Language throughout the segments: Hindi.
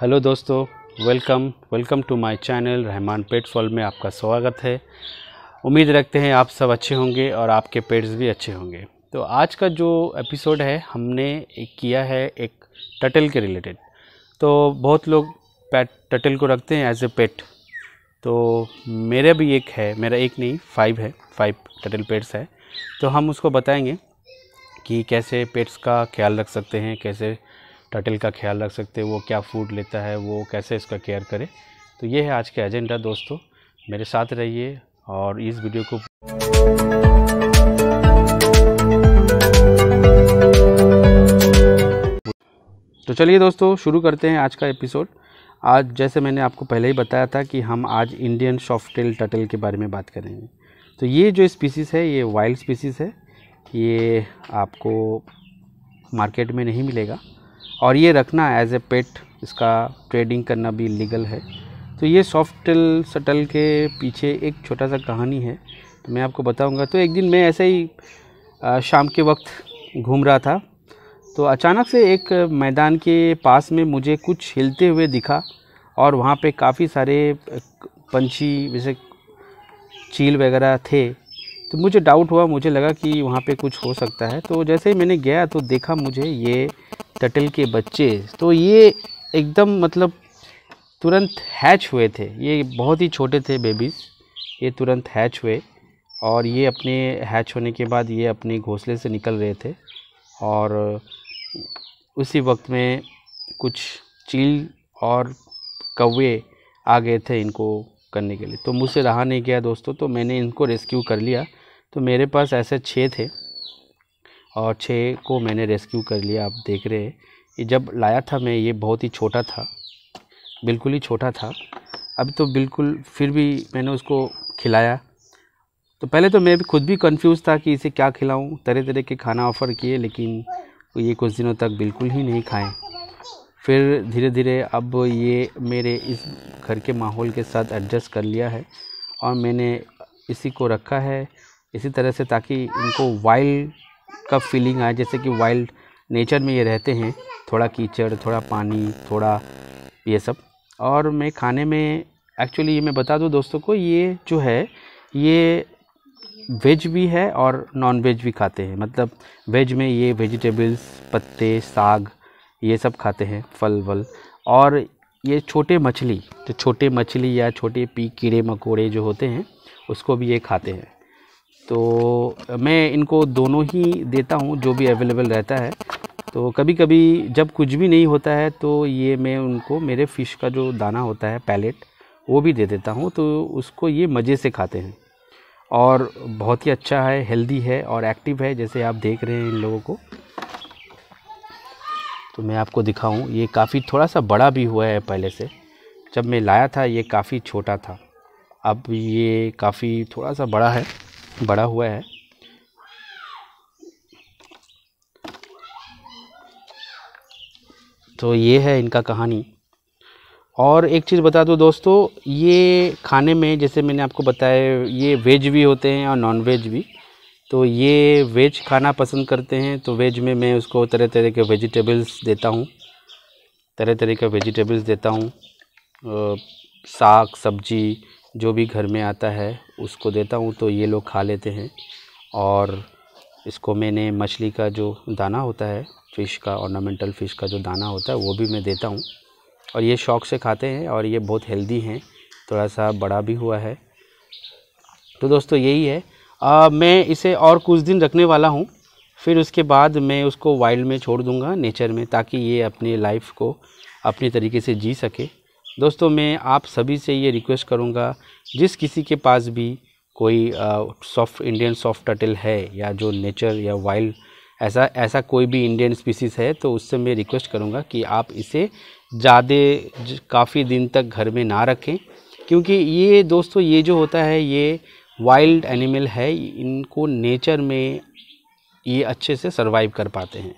हेलो दोस्तों welcome welcome to my channel Rehman pet fall में आपका स्वागत है उम्मीद रखते हैं आप सब अच्छे होंगे और आपके पेट्स भी अच्छे होंगे तो आज का जो एपिसोड है हमने एक किया है एक टटल के रिलेटेड तो बहुत लोग पैट टटल को रखते हैं एज ए पेट तो मेरा भी एक है मेरा एक नहीं फाइव है फाइव टटल पेट्स है तो हम उसको बताएंगे कि कैसे पेट्स का ख्याल रख सकते हैं कैसे टटल का ख्याल रख सकते हैं वो क्या फूड लेता है वो कैसे इसका केयर करें तो ये है आज का एजेंडा दोस्तों मेरे साथ रहिए और इस वीडियो को तो चलिए दोस्तों शुरू करते हैं आज का एपिसोड आज जैसे मैंने आपको पहले ही बताया था कि हम आज इंडियन सॉफ्टेल टटल के बारे में बात करेंगे तो ये जो स्पीसीज़ है ये वाइल्ड स्पीसीज़ है ये आपको मार्केट में नहीं मिलेगा और ये रखना एज ए पेट इसका ट्रेडिंग करना भी लीगल है तो ये सॉफ्ट सटल के पीछे एक छोटा सा कहानी है तो मैं आपको बताऊंगा तो एक दिन मैं ऐसे ही शाम के वक्त घूम रहा था तो अचानक से एक मैदान के पास में मुझे कुछ हिलते हुए दिखा और वहाँ पे काफ़ी सारे पंछी जैसे चील वगैरह थे तो मुझे डाउट हुआ मुझे लगा कि वहाँ पे कुछ हो सकता है तो जैसे ही मैंने गया तो देखा मुझे ये टटल के बच्चे तो ये एकदम मतलब तुरंत हैच हुए थे ये बहुत ही छोटे थे बेबीज़ ये तुरंत हैच हुए और ये अपने हैच होने के बाद ये अपने घोंसले से निकल रहे थे और उसी वक्त में कुछ चील और कौवे आ गए थे इनको करने के लिए तो मुझसे रहा नहीं गया दोस्तों तो मैंने इनको रेस्क्यू कर लिया तो मेरे पास ऐसे छः थे और छः को मैंने रेस्क्यू कर लिया आप देख रहे हैं जब लाया था मैं ये बहुत ही छोटा था बिल्कुल ही छोटा था अब तो बिल्कुल फिर भी मैंने उसको खिलाया तो पहले तो मैं भी खुद भी कंफ्यूज था कि इसे क्या खिलाऊं तरह तरह के खाना ऑफ़र किए लेकिन ये कुछ दिनों तक बिल्कुल ही नहीं खाएं फिर धीरे धीरे अब ये मेरे इस घर के माहौल के साथ एडजस्ट कर लिया है और मैंने इसी को रखा है इसी तरह से ताकि इनको वाइल्ड का फीलिंग आए जैसे कि वाइल्ड नेचर में ये रहते हैं थोड़ा कीचड़ थोड़ा पानी थोड़ा ये सब और मैं खाने में एक्चुअली ये मैं बता दूँ दोस्तों को ये जो है ये वेज भी है और नॉन वेज भी खाते हैं मतलब वेज में ये वेजिटेबल्स पत्ते साग ये सब खाते हैं फल वल और ये छोटे मछली तो छोटे मछली या छोटे पी कीड़े मकोड़े जो होते हैं उसको भी ये खाते हैं तो मैं इनको दोनों ही देता हूँ जो भी अवेलेबल रहता है तो कभी कभी जब कुछ भी नहीं होता है तो ये मैं उनको मेरे फ़िश का जो दाना होता है पैलेट वो भी दे देता हूँ तो उसको ये मज़े से खाते हैं और बहुत ही अच्छा है हेल्दी है और एक्टिव है जैसे आप देख रहे हैं इन लोगों को तो मैं आपको दिखाऊं ये काफ़ी थोड़ा सा बड़ा भी हुआ है पहले से जब मैं लाया था ये काफ़ी छोटा था अब ये काफ़ी थोड़ा सा बड़ा है बड़ा हुआ है तो ये है इनका कहानी और एक चीज़ बता दूँ दोस्तों ये खाने में जैसे मैंने आपको बताया ये वेज भी होते हैं और नॉन वेज भी तो ये वेज खाना पसंद करते हैं तो वेज में मैं उसको तरह तरह के वेजिटेबल्स देता हूँ तरह तरह के वेजिटेबल्स देता हूँ साग सब्जी जो भी घर में आता है उसको देता हूँ तो ये लोग खा लेते हैं और इसको मैंने मछली का जो दाना होता है फ़िश का ऑर्नामेंटल फ़िश का जो दाना होता है वो भी मैं देता हूँ और ये शौक़ से खाते हैं और ये बहुत हेल्दी हैं थोड़ा सा बड़ा भी हुआ है तो दोस्तों यही है आ, मैं इसे और कुछ दिन रखने वाला हूँ फिर उसके बाद मैं उसको वाइल्ड में छोड़ दूँगा नेचर में ताकि ये अपने लाइफ को अपने तरीके से जी सके दोस्तों मैं आप सभी से ये रिक्वेस्ट करूँगा जिस किसी के पास भी कोई सॉफ्ट इंडियन सॉफ्ट टटल है या जो नेचर या वाइल्ड ऐसा ऐसा कोई भी इंडियन स्पीसीज़ है तो उससे मैं रिक्वेस्ट करूँगा कि आप इसे ज़्यादा काफ़ी दिन तक घर में ना रखें क्योंकि ये दोस्तों ये जो होता है ये वाइल्ड एनिमल है इनको नेचर में ये अच्छे से सर्वाइव कर पाते हैं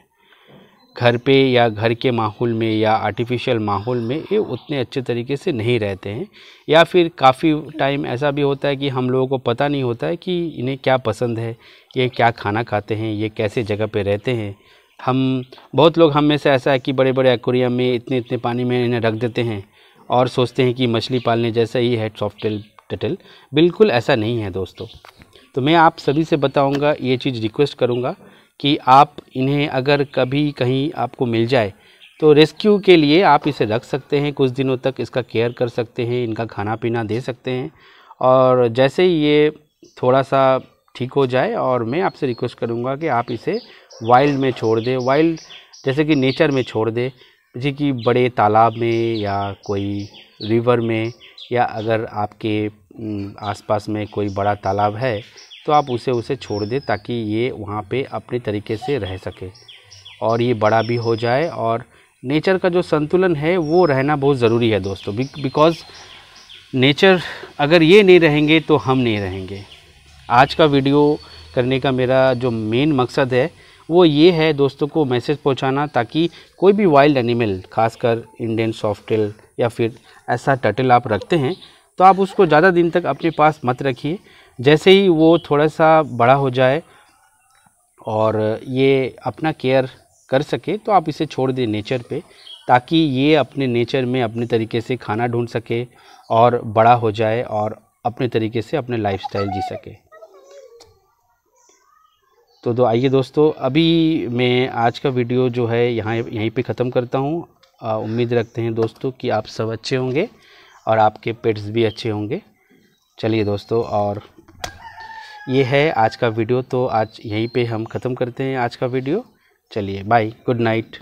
घर पे या घर के माहौल में या आर्टिफिशियल माहौल में ये उतने अच्छे तरीके से नहीं रहते हैं या फिर काफ़ी टाइम ऐसा भी होता है कि हम लोगों को पता नहीं होता है कि इन्हें क्या पसंद है ये क्या खाना खाते हैं ये कैसे जगह पे रहते हैं हम बहुत लोग हम में से ऐसा है कि बड़े बड़े एक्वेरियम में इतने इतने पानी में इन्हें रख देते हैं और सोचते हैं कि मछली पालने जैसा ही है सॉफ्टवेयर टटल बिल्कुल ऐसा नहीं है दोस्तों तो मैं आप सभी से बताऊंगा ये चीज़ रिक्वेस्ट करूंगा कि आप इन्हें अगर कभी कहीं आपको मिल जाए तो रेस्क्यू के लिए आप इसे रख सकते हैं कुछ दिनों तक इसका केयर कर सकते हैं इनका खाना पीना दे सकते हैं और जैसे ही ये थोड़ा सा ठीक हो जाए और मैं आपसे रिक्वेस्ट करूँगा कि आप इसे वाइल्ड में छोड़ दें वाइल्ड जैसे कि नेचर में छोड़ दें जी कि बड़े तालाब में या कोई रिवर में या अगर आपके आसपास में कोई बड़ा तालाब है तो आप उसे उसे छोड़ दें ताकि ये वहाँ पे अपने तरीके से रह सके और ये बड़ा भी हो जाए और नेचर का जो संतुलन है वो रहना बहुत ज़रूरी है दोस्तों बिकॉज़ नेचर अगर ये नहीं रहेंगे तो हम नहीं रहेंगे आज का वीडियो करने का मेरा जो मेन मकसद है वो ये है दोस्तों को मैसेज पहुंचाना ताकि कोई भी वाइल्ड एनिमल खासकर इंडियन सॉफ्टेल या फिर ऐसा टटल आप रखते हैं तो आप उसको ज़्यादा दिन तक अपने पास मत रखिए जैसे ही वो थोड़ा सा बड़ा हो जाए और ये अपना केयर कर सके तो आप इसे छोड़ दें नेचर पे ताकि ये अपने नेचर में अपने तरीके से खाना ढूंढ सके और बड़ा हो जाए और अपने तरीके से अपने लाइफस्टाइल जी सके तो दो तो आइए दोस्तों अभी मैं आज का वीडियो जो है यहाँ यहीं पे ख़त्म करता हूँ उम्मीद रखते हैं दोस्तों कि आप सब अच्छे होंगे और आपके पेट्स भी अच्छे होंगे चलिए दोस्तों और ये है आज का वीडियो तो आज यहीं पे हम ख़त्म करते हैं आज का वीडियो चलिए बाय गुड नाइट